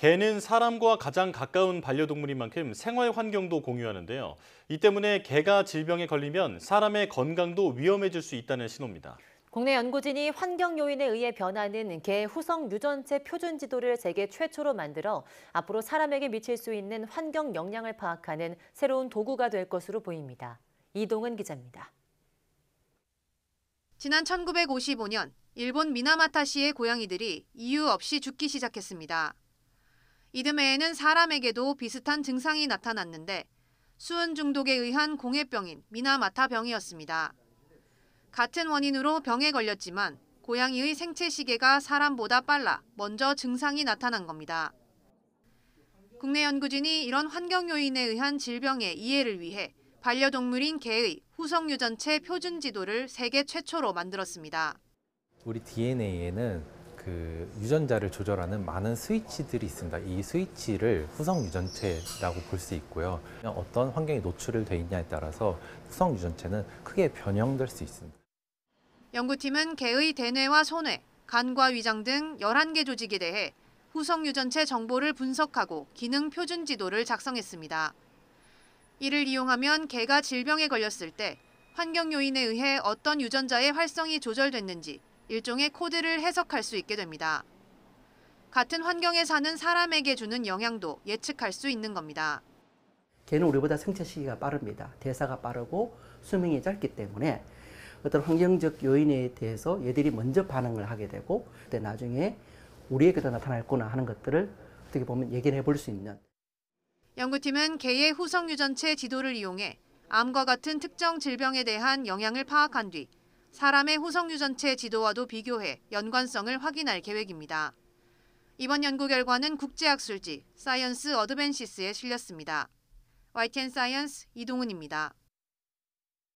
개는 사람과 가장 가까운 반려동물인 만큼 생활 환경도 공유하는데요. 이 때문에 개가 질병에 걸리면 사람의 건강도 위험해질 수 있다는 신호입니다. 국내 연구진이 환경 요인에 의해 변하는 개 후성 유전체 표준 지도를 세계 최초로 만들어 앞으로 사람에게 미칠 수 있는 환경 영향을 파악하는 새로운 도구가 될 것으로 보입니다. 이동은 기자입니다. 지난 1955년 일본 미나마타시의 고양이들이 이유 없이 죽기 시작했습니다. 이듬해에는 사람에게도 비슷한 증상이 나타났는데 수은 중독에 의한 공해병인 미나마타병이었습니다. 같은 원인으로 병에 걸렸지만 고양이의 생체 시계가 사람보다 빨라 먼저 증상이 나타난 겁니다. 국내 연구진이 이런 환경 요인에 의한 질병의 이해를 위해 반려동물인 개의 후성 유전체 표준 지도를 세계 최초로 만들었습니다. 우리 DNA에는 그 유전자를 조절하는 많은 스위치들이 있습니다. 이 스위치를 후성 유전체라고 볼 수 있고요. 어떤 환경에 노출을 돼 있냐에 따라서 후성 유전체는 크게 변형될 수 있습니다. 연구팀은 개의 대뇌와 손뇌, 간과 위장 등 11개 조직에 대해 후성 유전체 정보를 분석하고 기능 표준 지도를 작성했습니다. 이를 이용하면 개가 질병에 걸렸을 때 환경 요인에 의해 어떤 유전자의 활성이 조절됐는지 일종의 코드를 해석할 수 있게 됩니다. 같은 환경에 사는 사람에게 주는 영향도 예측할 수 있는 겁니다. 개는 우리보다 생체 시기가 빠릅니다. 대사가 빠르고 수명이 짧기 때문에 어떤 환경적 요인에 대해서 얘들이 먼저 반응을 하게 되고 그때 나중에 우리에게도 나타날구나 하는 것들을 어떻게 보면 예견해 볼수 있는. 연구팀은 개의 후성 유전체 지도를 이용해 암과 같은 특정 질병에 대한 영향을 파악한 뒤 사람의 호성 유전체 지도와도 비교해 연관성을 확인할 계획입니다. 이번 연구 결과는 국제학술지 사이언스 어드밴시스에 실렸습니다. YTN 사이언스 이동훈입니다.